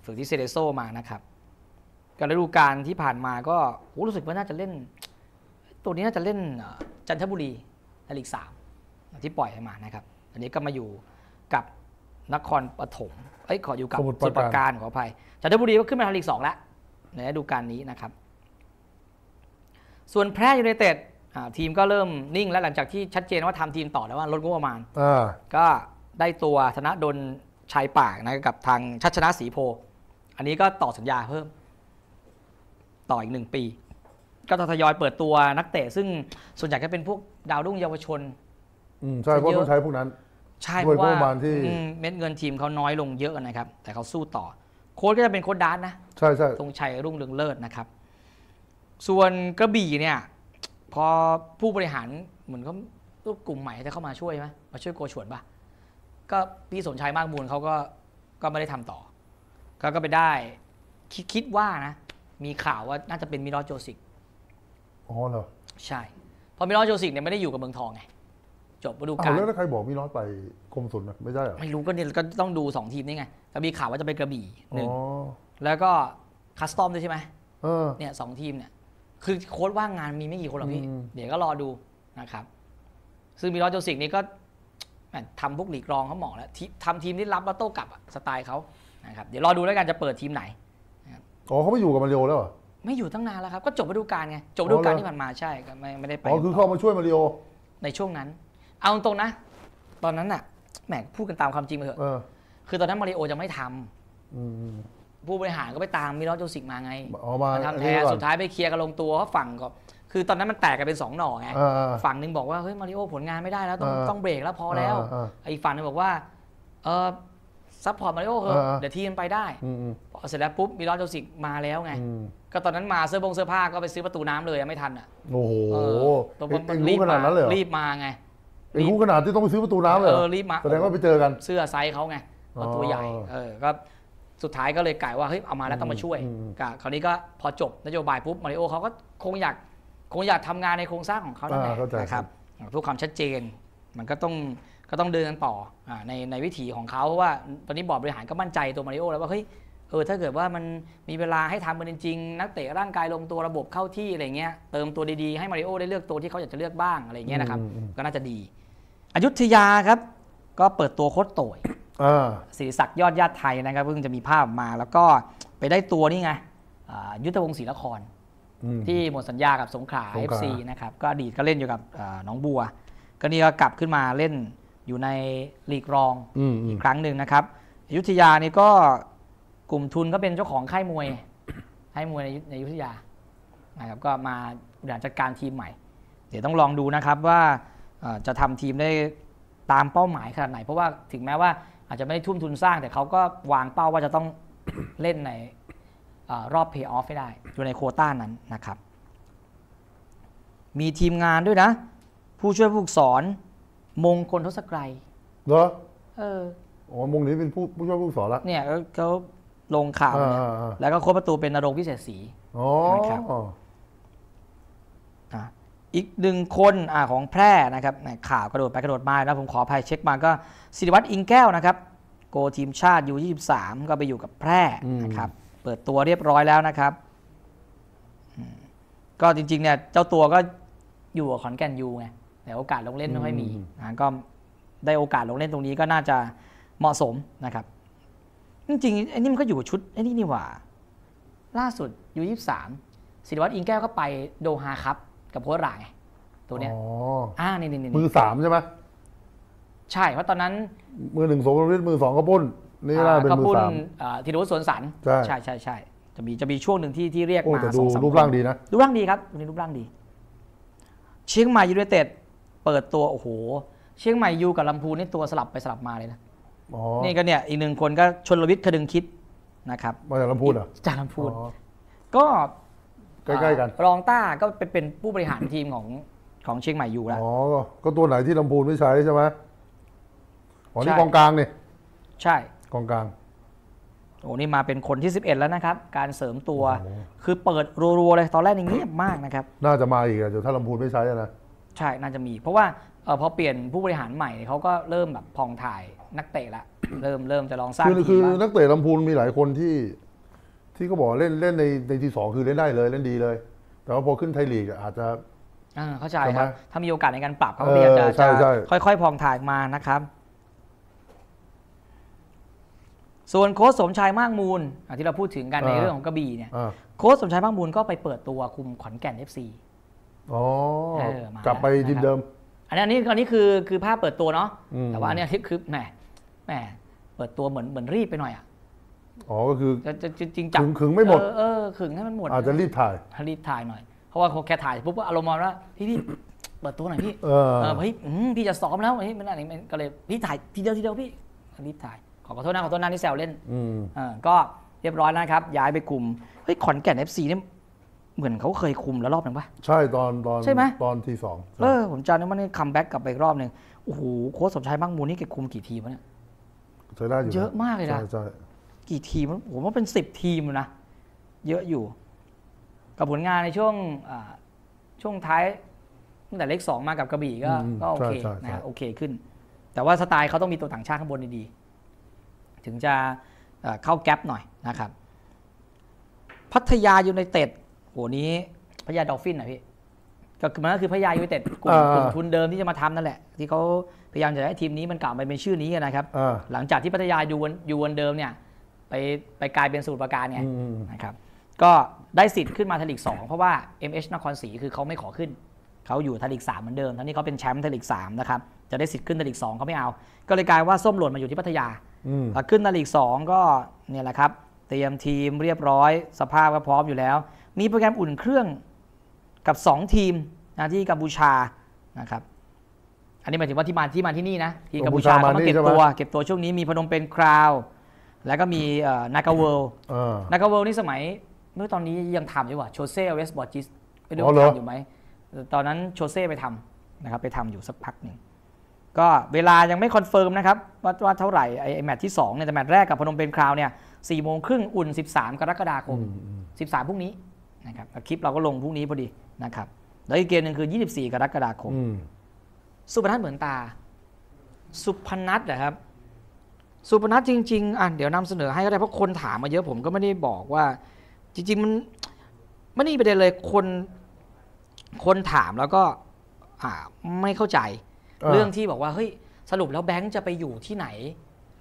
ฝึกที่เซเลโซมานะครับกับฤดูกาลที่ผ่านมาก็รู้สึกว่าน่าจะเล่น ตัวนี้น่าจะเล่นจันทบุรีในลีกสามที่ปล่อยมานะครับ อันนี้ก็มาอยู่กับนครปฐมเอ้ยขออยู่กับ สุทรปราการขออภัย จันทบุรีก็ขึ้นมาทาลีกสองแล้ว ในฤดูกาลนี้นะครับ ส่วนแพร่ยูไนเต็ดทีมก็เริ่มนิ่งแล้ว หลังจากที่ชัดเจนว่าทำทีมต่อแล้วว่าลดงบประมาณก็ได้ตัวธนดลชายปากนะกับทางชัชนะสีโพ อันนี้ก็ต่อสัญญาเพิ่มต่ออีกหนึ่งปี ก็ทยอยเปิดตัวนักเตะซึ่งส่วนใหญ่ก็เป็นพวกดาวรุ่งเยาวชนอืมใช่เพราะต้องใช้พวกนั้น ใช่เพวราะว่าเม็ดเงินทีมเขาน้อยลงเยอะนะครับ แต่เขาสู้ต่อ โค้ชก็จะเป็นโค้ชดาร์ทนะใช่ใช่รงชัยรุ่งเรืองเลิศนะครับ ส่วนกระบี่เนี่ย พอผู้บริหารเหมือนกาลูกกลุ่มใหม่จะเข้ามาช่วยไหมมาช่วยโกชวนป่ะก็พี่สนชัยมากมูลเขาก็ก็ไม่ได้ทำต่อก็ก็ไปได้คิดคิดว่านะมีข่าวว่าน่าจะเป็นมิรอดโจซิก อ๋อเหรอ ใช่ เพราะมิรอดโจซิกเนี่ยไม่ได้อยู่กับเมืองทองไง จบฤดูกาลแล้วถ้าใครบอกมิรอดไปกรมศุลไม่ใช่หรอ ไม่รู้ก็เนี่ยก็ต้องดูสองทีมนี่ไงก็มีข่าวว่าจะไปกระบี่หนึ่งแล้วก็คัสตอมด้วยใช่ไหมเนี่ยสองทีมเนี่ย คือโค้ดว่างงานมีไม่กี่คนหรอกพี่ เดี๋ยวก็รอดูนะครับ ซึ่งมิรอดโจซิกนี่ก็ทำพวกหลีกรองเขาเหมาะแล้วทำทีมที่รับแล้วโต้กลับสไตล์เขานะครับ เดี๋ยวรอดูแล้วกันจะเปิดทีมไหนอ๋อเขาไม่อยู่กับมาริโอแล้วเหรอไม่อยู่ตั้งนานแล้วครับ ก็จบฤดูกาลไงจบฤดูกาลที่ผ่านมาใช่ไม่ไม่ได้ไปอ๋อคือเข้ามาช่วยมาริโอในช่วงนั้น เอาตรงนะ ตอนนั้นน่ะแหมพูดกันตามความจริงไปเถอะคือตอนนั้นมาริโอจะไม่ทำผู้บริหารก็ไปตามมิลอโจสิกมาไง มาทำแทนสุดท้ายไปเคลียร์กันลงตัวเขาฝั่งก็คือตอนนั้นมันแตกกันเป็นสองหน่อไงฝั่งหนึ่งบอกว่าเฮ้ยมาริโอผลงานไม่ได้แล้วต้องต้องเบรกแล้วพอแล้วอีกฝั่งนึงบอกว่า เออซัพพอร์ตมาริโอเหอะเดี๋ยวทีมไปได้พอเสร็จแล้วปุ๊บมิลอนโจสิกมาแล้วไง ก็ตอนนั้นมาเสื้อบงเสื้อผ้าก็ไปซื้อประตูน้ำเลยไม่ทันอ่ะโอ้โหต้องรีบมารีบมาไงรีบขนาดที่ต้องไปซื้อประตูน้ำเลยเออรีบมาแสดงว่าไปเจอกันเสื้อไซส์เขาไงประตูใหญ่เออก็สุดท้ายก็เลยไก่ว่าเฮ้ยเอามาแล้วต้องมาช่วยกับคราวนี้ก็พอจบนโยบายปุ๊บมาริโอเขาก็คงอยากคงอยากทำงานในโครงสร้างของเขาแน่ๆนะครับเพื่อความชัดเจน มันก็ต้องก็ต้องเดินกันต่ออในในวิถีของเขาเพราะว่าตอนนี้บอร์ดบริหารก็มั่นใจตัวมาริโอแล้วว่าเฮ้ยเออถ้าเกิดว่ามันมีเวลาให้ทำมันจริงนักเตะร่างกายลงตัวระบบเข้าที่อะไรเงี้ยเติมตัวดีๆให้มาริโอได้เลือกตัวที่เขาอยากจะเลือกบ้างอะไรเงี้ยนะครับ ก็น่าจะดี อยุธยาครับ ก็เปิดตัวโค้ชโตยศิริศักดิ์ยอดญาติไทยนะครับ เพิ่งจะมีภาพมาแล้วก็ไปได้ตัวนี่ไงยุทธวงศ์ศรีะครที่หมดสัญญากับสงขลาเอฟซีนะครับก็อดีตก็เล่นอยู่กับน้องบัว ก็นี่ก็กลับขึ้นมาเล่นอยู่ในลีกรองอีกครั้งหนึ่งนะครับอยุธยานี่ก็กลุ่มทุนก็เป็นเจ้าของค่ายมวยค่ายมวยในอยุธยานะครับก็มาบริหารจัดการทีมใหม่ เดี๋ยวต้องลองดูนะครับว่าจะทำทีมได้ตามเป้าหมายขนาดไหน เพราะว่าถึงแม้ว่าอาจจะไม่ได้ทุ่มทุนสร้างแต่เขาก็วางเป้าว่าจะต้องเล่นในรอบเพย์ออฟให้ได้ อยู่ในโคต้านั้นนะครับ มีทีมงานด้วยนะ ผู้ช่วยผู้สอนมงคลทศกรัยเหรอเอออ๋อ มงนี้เป็นผู้ผู้ช่วยผู้สอนละเนี่ยเขาลงข่าวเนี่ยแล้วก็โค้ประตูเป็นนรงพิเศษสีนะครับอีกหนึ่งคนอของแพร่นะครับ ข่าวกระโดดไปกระโดดมานะผมขออภัยเช็คมาก็ สิริวัตรอิงแก้วนะครับ โกทีมชาติยู23ก็ไปอยู่กับแพร่นะครับ เปิดตัวเรียบร้อยแล้วนะครับก็จริง ๆ เนี่ย เจ้าตัวก็อยู่กับขอนแก่นยูไงแต่โอกาสลงเล่นไม่ค่อยมีนะก็ได้โอกาสลงเล่นตรงนี้ก็น่าจะเหมาะสมนะครับ จริงๆไอ้นี่มันก็อยู่ชุดไอ้นี่นี่หว่า ล่าสุดยูยี่สามศิริวัตรอิงแก้วก็ไปโดฮาครับ กับโค้ชรางไงตัวเนี้ยอ่านี่นี่มือสามใช่ไหมใช่เพราะตอนนั้น มือหนึ่งสมรวิทมือสองก็ปุ้นนี่ล่าเป็นมือสามธีรวัฒิสวนสันใช่ใช่ใช่จะมีจะมีช่วงหนึ่งที่ที่เรียกมาสองสามรูปร่างดีนะรูปร่างดีครับตรงนี้รูปร่างดีเชียงใหม่ยูไนเต็ดเปิดตัวโอ้โหเชียงใหม่ยูกับลำพูนนี่ตัวสลับไปสลับมาเลยนะนี่ก็เนี่ยอีกหนึ่งคนก็ชนลวิทย์คดึงคิดนะครับมาจากลำพูนเหรอจากลำพูนก็ใกล้ๆกันรองต้าก็เป็นเป็นผู้บริหารทีมของของเชียงใหม่ยูแล้วอ๋อ ก็ตัวไหนที่ลำพูนไม่ใช้ใช่ไหมอ๋อนี่กองกลางนี่ใช่กองกลางโอ้นี่มาเป็นคนที่11แล้วนะครับ การเสริมตัวคือเปิดรัวๆเลยตอนแรกนี่เงียบมากนะครับ น่าจะมาอีกอะเดี๋ยวถ้าลำพูนไม่ใช้นะใช่น่าจะมีเพราะว่าออพอเปลี่ยนผู้บริหารใหม่ เขาก็เริ่มแบบพองถ่ายนักเตะละ เริ่มเริ่มจะลองสร้างคือคือนักเตะลำพูนมีหลายคนที่ ที่เขาบอกเล่นเล่นในในทีสองคือเล่นได้เลยเล่นดีเลยแต่ว่าพอขึ้นไทยลีกอาจจะเข้าใจครับถ้ามีโอกาสในการปรับเขาเ็พยายาจะ ค่อยๆ พองถ่ายมานะครับ ส่วนโค้ชสมชายมากมูลที่เราพูดถึงกันในเรื่องของกระบี่เนี่ย โค้ชสมชายมากมูลก็ไปเปิดตัวคุมขอนแก่นเอฟซีออกลับไปทีมเดิม อันนี้อันนี้อนนี้คือคือภาพเปิดตัวเนาะ แต่ว่าอันี้ที่คือแหมแหมเปิดตัวเหมือนเหมือนรีบไปหน่อยอ่ะ อ๋อ ก็คือจะจะจริงจังขึงไม่หมด เออขึงให้มันหมดอาจจะรีบถ่ายรีบถ่ายหน่อย เพราะว่าเขาแ่ถ่ายปุ๊บอารมณ์ว่าพี่พี่เปิดตัวหน่อยพี่ เออเฮ้ยพี่จะซ้อมแล้วเฮ้ยมันอะไรก็เลยพี่ถ่ายทีเดียวทีเดียวพี่รีบถ่าย ขอโทษนะขอโทษนะที่แซวเล่นอ่าก็เรียบร้อยนะครับย้ายไปกลุ่มเฮ้ยขอนแก่นเอฟซีเนี่ยเหมือนเขาเคยคุมแล้วรอบหนึ่งปะใช่ตอนตอนใช่ไหมตอนทีสองเออ ผมจำได้ว่านี่คัมแบ็กกลับไปอีกรอบหนึ่งโอ้โห โค้ชสมชายบ้างมูนี่เก็บคุมกี่ทีมวะเนี่ยใชได้อยู่เยอะมากเลยนะใช่กี่ทีมผมว่าเป็นสิบทีมนะ เยอะอยู่ กับผลงานในช่วงช่วงท้าย ตั้งแต่เลขสองมากับกระบี่ก็ก็โอเคนะโอเคขึ้น แต่ว่าสไตล์เขาต้องมีตัวต่างชาติข้างบนดีๆถึงจะเข้าแก๊ปหน่อยนะครับ พัทยายูไนเต็ดโหนี้พญาดอลฟินอ่ะพี่ ก็คือมันก็คือพญายูเต็ด กลุ่มทุนเดิมที่จะมาทำนั่นแหละ ที่เขาพยายามจะให้ทีมนี้มันกลับมาเป็นชื่อนี้นะครับหลังจากที่พัทยายูวนยูวนเดิมเนี่ย ไปไปกลายเป็นสูตรประการไงนะครับก็ได้สิทธิ์ขึ้นมาทลีกสองเพราะว่า MH นครศรีคือเขาไม่ขอขึ้น เขาอยู่ทลีกสามเหมือนเดิมทั้งนี้เขาเป็นแชมป์ทลีกสามนะครับจะได้สิทธิ์ขึ้นทลีกสองเขาไม่เอาก็เลยกลายว่าส้มหล่นมาอยู่ที่พัทยาขึ้นทลีกสองก็เนี่ยแหละครับเตรียมทีมเรียบร้อยสภาพก็พร้อมอยู่แล้วมีโปรแกรมอุ่นเครื่องกับ 2 ทีมนะที่กัมพูชานะครับ อันนี้หมายถึงว่าที่มาที่มาที่นี่นะ ที่กัมพูชาเขาต้องเก็บตัว เก็บตัวช่วงนี้มีพนมเป็นคราว แล้วก็มีนากาเวลนากาเวลนี่สมัย เมื่อตอนนี้ยังทำอยู่ว่าโชเซ่เวสบอร์จิสไปดูทำอยู่ไหม ตอนนั้นโชเซ่ไปทำนะครับไปทำอยู่สักพักหนึ่ง ก็เวลายังไม่คอนเฟิร์มนะครับ ว่าว่าเท่าไหร่ไอ้แมตช์ที่2เนี่ยแต่แมตช์แรกกับพนมเปญคราวเนี่ยสี่โมงครึ่งอุ่น13 กรกฎาคม13พรุ่งนี้นะครับคลิปเราก็ลงพรุ่งนี้พอดีนะครับ แล้วอีกเกมหนึ่งคือ 24 กรกฎาคม สุพนัทเหมือนตา สุพนัทนะครับ สุพนัทจริง ๆอ่ะเดี๋ยวนำเสนอให้ก็ได้เพราะคนถามมาเยอะผมก็ไม่ได้บอกว่า จริงๆ มันไม่นี่ประเด็นเลยคนคนถามแล้วก็อ่าไม่เข้าใจเรื่องที่บอกว่าเฮ้ยสรุปแล้วแบงค์จะไปอยู่ที่ไหน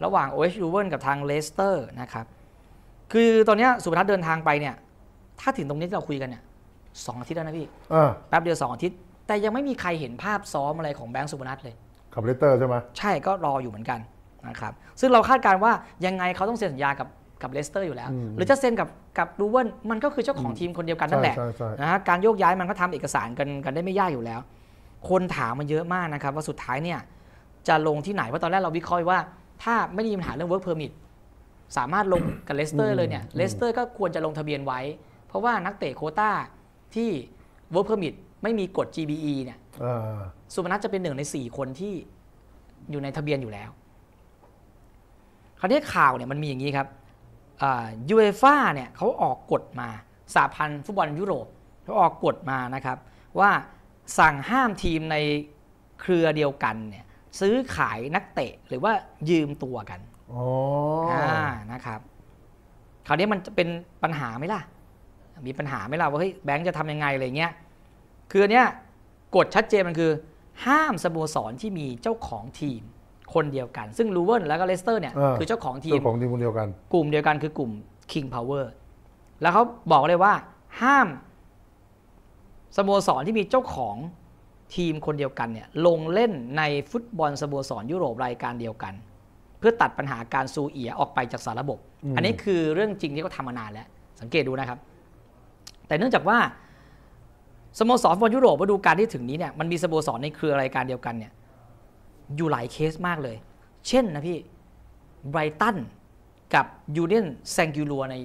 ระหว่าง o อเอ l u v e n กับทางเลสเตอร์นะครับ คือตอนนี้สุพนัทเดินทางไปเนี่ยถ้าถึงตรงนี้ที่เราคุยกันเนี่ยสองอาทิตย์แล้วนะพี่แป๊บเดียวสองอาทิตย์ แต่ยังไม่มีใครเห็นภาพซ้อมอะไรของแบงค์สุพนัทเลยคับเิสเตอร์ใช่ไหมใช่ ก็รออยู่เหมือนกันนะครับซึ่งเราคาดการว่ายังไงเขาต้องเซ็นสัญญากับกับเลสเตอร์อยู่แล้ว หรือจะเซ็นกับกับดูเวิลมันก็คือเจ้าของทีมคนเดียวกันนั่นแหละนะฮะการโยกย้ายมันก็ทำเอกสารกันกันได้ไม่ยากอยู่แล้ว คนถามมันเยอะมากนะครับว่าสุดท้ายเนี่ยจะลงที่ไหนเพราะตอนแรกเราวิเคราะห์ว่า ถ้าไม่มีปัญหาเรื่องเวิร์กเพอร์มิทสามารถลงกับเลสเตอร์เลยเนี่ยเลสเตอร์ก็ควรจะลงทะเบียนไว้ราะว่านักเตะโคต้าที่เว์กเพอร์มิตไม่มีกฎ GBE เนี่ยสุมนัทจะเป็นหนึ่งในสี่คนที่อยู่ในทะเบียนอยู่แล้ว คราวนี้ข่าวเนี่ยมันมีอย่างนี้ครับยูเอฟ่าเนี่ยเขาออกกฎมา สาพันธ์ฟุตบอลยุโรปเขาออกกฎมานะครับ ว่าสั่งห้ามทีมในเครือเดียวกันเนี่ยซื้อขายนักเตะหรือว่ายืมตัวกันอ๋อนะครับคราวนี้มันจะเป็นปัญหาไหมล่ะมีปัญหาไหมล่ะว่าเฮ้ยแบงค์จะทำยังไง อะไรเงี้ยคืออันเนี้ยกฎชัดเจนมันคือ ห้ามสโมสรที่มีเจ้าของทีม คนเดียวกัน ซึ่งลูเวิร์นแล้วก็เลสเตอร์เนี่ยคือเจ้าของทีมเจ้าของทีมคนเดียวกัน กลุ่มเดียวกันคือกลุ่ม King Power แล้วเขาบอกเลยว่าห้ามสโมสรที่มีเจ้าของทีมคนเดียวกันเนี่ย ลงเล่นในฟุตบอลสโมสรยุโรปรายการเดียวกัน เพื่อตัดปัญหาการซูเอียออกไปจากสารระบบ อันนี้คือเรื่องจริงที่เขาทำมานานแล้วสังเกตดูนะครับแต่เนื่องจากว่าสโมสรฟุตบอลยุโรปฤดูกาลที่ถึงนี้เนี่ยมันมีสโมสรในเครือรายการเดียวกันเนี่ยอยู่หลายเคสมากเลย เช่นนะพี่ไบรตันกับยูเนียนแซงกิลัวใน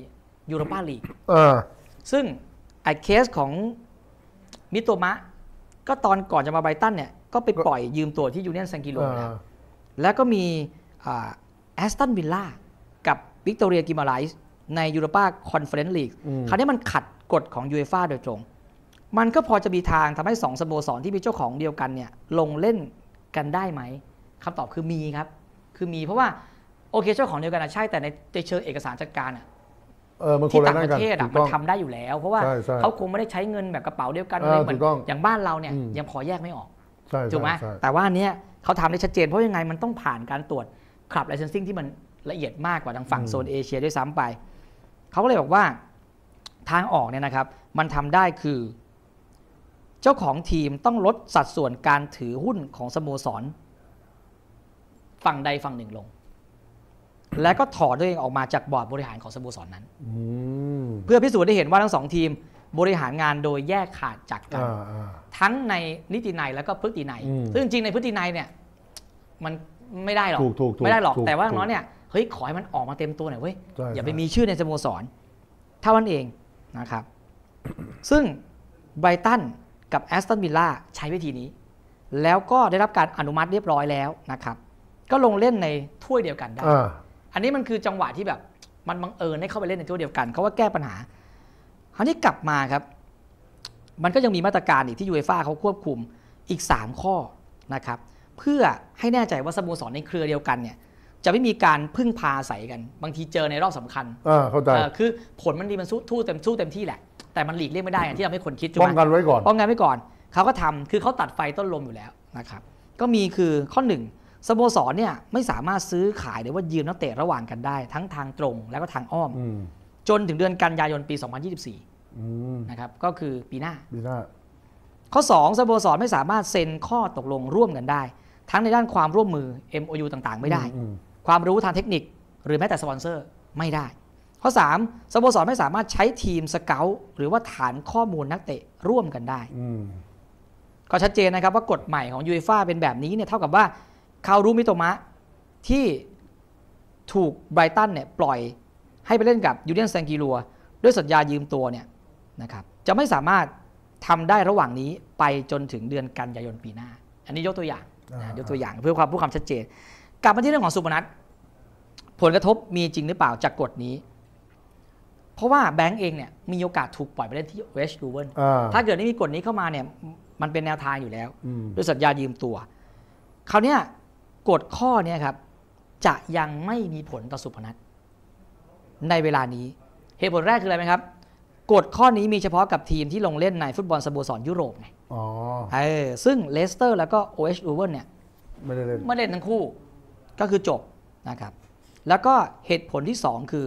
ยูโรปาลีกซึ่งไอเคสของมิโตมะ ก็ตอนก่อนจะมาไบรตันเนี่ยก็ไปปล่อยยืมตัวที่ยูเนียนแซงกิลัว้ว แล้วก็มีแอสตันวิลล่ากับวิกตอเรียกิมาไลส์ในยูโรปาคอนเฟอเรนซ์ลีกคราวนี้มันขัดกฎของยูเอฟ่าโดยตรงมันก็พอจะมีทางทำให้ 2สโมสรที่มีเจ้าของเดียวกันเนี่ย ลงเล่นกันได้ไหมคำตอบคือมีครับ คือมีเพราะว่าโอเคเจ้าของเดียวกันใช่ แต่ในเชิงเอกสารจัดการอ่ะที่ต่างประเทศอ่ะมันทำได้อยู่แล้ว เพราะว่าเขาคงไม่ได้ใช้เงินแบบกระเป๋าเดียวกันเหมือนอย่างบ้านเราเนี่ยยังพอแยกไม่ออกถูกไหมแต่ว่านเนี้ยเขาทำได้ชัดเจนเพราะยังไงมันต้องผ่านการตรวจขับไลเซนซิ่งที่มันละเอียดมากกว่าทางฝั่งโซนเอเชียด้วยซ้ำไป เขาก็เลยบอกว่าทางออกเนี่ยนะครับ มันทำได้คือ เจ้าของทีมต้องลดสัดส่วนการถือหุ้นของสโมสร ฝั่งใดฝั่งหนึ่งลง และก็ถอดตัวเองออกมาจากบอร์ดบริหารของสโมสรนนั้นเพื่อพิสูจน์ได้เห็นว่าทั้งสองทีมบริหารงานโดยแยกขาดจากกัน ทั้งในนิติในแล้วก็พฤติในซึ่งจริงในพฤติในเนี่ย มันไม่ได้หรอกกกไม่ได้หรอก แต่ว่าน้อยเนี่ย เฮ้ย ขอให้มันออกมาเต็มตัวหน่อยเว้ย อย่าไปมีชื่อในสโมสรเท่านั้นเองนะครับ ซึ่งไบรตันกับแอสตันวิลล่าใช้วิธีนี้ แล้วก็ได้รับการอนุมัติเรียบร้อยแล้วนะครับ ก็ลงเล่นในถ้วยเดียวกันได้ อันนี้มันคือจังหวะที่แบบมันบังเอิญได้เข้าไปเล่นในถ้วยเดียวกัน เขาว่าแก้ปัญหา คราวนี้กลับมาครับ มันก็ยังมีมาตรการอีกที่ยูเอฟ่าเขาควบคุมอีก 3 ข้อนะครับ เพื่อให้แน่ใจว่าสโมสรในเครือเดียวกันเนี่ยจะไม่มีการพึ่งพาใส่กัน บางทีเจอในรอบสำคัญเข้าใจคือผลมันดี มันสู้ทู่เต็มสู้เต็มที่แหละ แต่มันหลีกเลี่ยงไม่ได้ที่ทำให้คนคิดป้องกันไว้ก่อนป้องกันไว้ก่อน เขาก็ทำคือเขาตัดไฟต้นลมอยู่แล้วนะครับ ก็มีคือข้อหนึ่งสโมสรเนี่ยไม่สามารถซื้อขายหรือว่ายืมนักเตะระหว่างกันได้ ทั้งทางตรงและก็ทางอ้อม จนถึงเดือนกันยายนปี 2024นะครับ ก็คือปีหน้า ปีหน้า ข้อ 2 สโมสรไม่สามารถเซ็นข้อตกลงร่วมกันได้ ทั้งในด้านความร่วมมือ MOU ต่างๆไม่ได้ความรู้ทางเทคนิคหรือแม้แต่สปอนเซอร์ ไม่ได้ ข้อ 3สโมสรไม่สามารถใช้ทีมสเกลหรือว่าฐานข้อมูลนักเตะร่วมกันได้ก็ชัดเจนนะครับว่ากฎใหม่ของยูฟ่าเป็นแบบนี้เนี่ยเท่ากับว่าคารุมิโตมะ ที่ถูกไบรตันเนี่ยปล่อยให้ไปเล่นกับยูเลียนแซงกิลัวด้วยสัญญายืมตัวเนี่ยนะครับจะไม่สามารถทำได้ระหว่างนี้ไปจนถึงเดือนกันยายนปีหน้าอันนี้ยกตัวอย่างนะยกตัวอย่างเพื่อความผู้ความชัดเจนกลับมาที่เรื่องของสุพนัทผลกระทบมีจริงหรือเปล่าจากกฎนี้ เพราะว่าแบงก์เองเนี่ยมีโอกาสถูกปล่อยไปเล่นที่เวสต์ลูเวนถ้าเกิดไม่มีกฎนี้เข้ามาเนี่ย มันเป็นแนวทางอยู่แล้วด้วยสัญญายืมตัวคราวนี้กฎข้อเนี่ยครับ จะยังไม่มีผลต่อสุพนัทในเวลานี้ เหตุผลแรกคืออะไรไหมครับ กฎข้อนี้มีเฉพาะกับทีมที่ลงเล่นในฟุตบอลสโมสรยุโรปไงอ๋อเออซึ่งเลสเตอร์แล้วก็โอเอชลูเวนเนี่ยไม่ได้เล่นไม่เล่นทั้งคู่ก็คือจบนะครับแล้วก็เหตุผลที่2คือ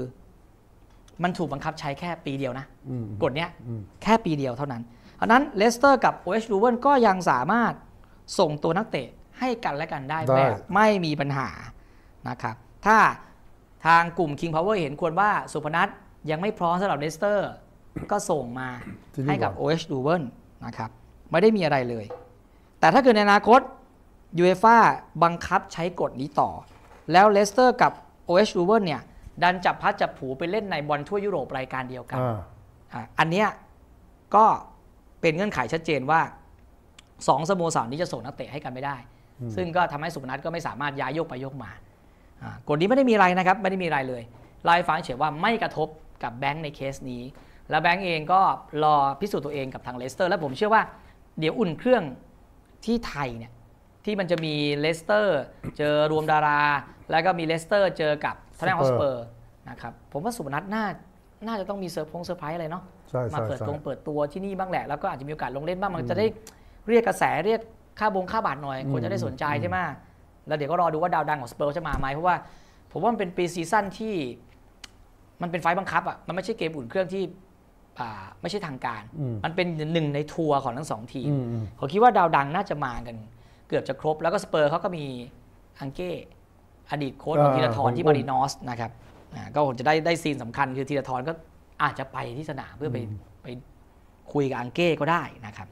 มันถูกบังคับใช้แค่ปีเดียวนะกฎเนี้ยแค่ปีเดียวเท่านั้น เพราะนั้นเลสเตอร์กับโอเอชลูเวนก็ยังสามารถส่งตัวนักเตะให้กันและกันได้แบบไม่มีปัญหานะครับ ถ้าทางกลุ่ม King Power เห็นควรว่าสุพนัทยังไม่พร้อมสำหรับเลสเตอร์ก็ส่งมาให้กับ OH ช u ูเ n นะครับ ไม่ได้มีอะไรเลย แต่ถ้าเกิดในอนาคตยูเอฟ่าบังคับใช้กฎนี้ต่อ แล้วเลสเตอร์กับโอเอลูเวอร์เนี่ย ดันจับพัดจับผูไปเล่นในบอลทั่วยุโรปรายการเดียวกันออันนี้ก็เป็นเงื่อนไขชัดเจนว่าสองสโมสรนี้จะส่งนักเตะให้กันไม่ได้ ซึ่งก็ทำให้สุพนัทก็ไม่สามารถย้ายโยกไปโยกมา กฎนี้ไม่ได้มีอะไรนะครับ ไม่ได้มีอะไรเลยลายฟังเฉยว่าไม่กระทบกับแบงค์ในเคสนี้แล้วแบงค์เองก็รอพิสูจน์ตัวเองกับทางเลสเตอร์และผมเชื่อว่า เดี๋ยวอุ่นเครื่องที่ไทยเนี่ยที่มันจะมีเลสเตอร์เจอรวมดารา แล้วก็มีเลสเตอร์เจอกับทนายฮอสเปอร์นะครับผมว่าสุพนัทน่า น่าจะต้องมีเซอร์พงเซอร์ไพรส์อะไรเนาะมาเปิดตรงเปิดตัวที่นี่บ้างแหละ แล้วก็อาจจะมีโอกาสลงเล่นบ้างมันจะได้เรียกกระแส เรียกค่าบงค่าบาทหน่อย คนจะได้สนใจใช่ไหมแล้วเดี๋ยวก็รอดูว่าดาวดังของสเปอร์จะมาไหมเพราะว่าผมว่ามันเป็นปีซีซั่นที่ มันเป็นไฟบังคับอ่ะมันไม่ใช่เกมอุ่นเครื่องที่ไม่ใช่ทางการมันเป็นหนึ่งในทัวร์ของทั้งสองทีมผมคิดว่าดาวดังน่าจะมากันกือบจะครบแล้วก็สเปอร์เขาก็มีอังเก้อดีตโค้ชของทีละทรที่มารินอสนะครับ ก็คงจะได้ได้ซีนสำคัญคือทีละทรก็อาจจะไปที่สนามเพื่อไปไปคุยกับอังเก้ก็ได้นะครับ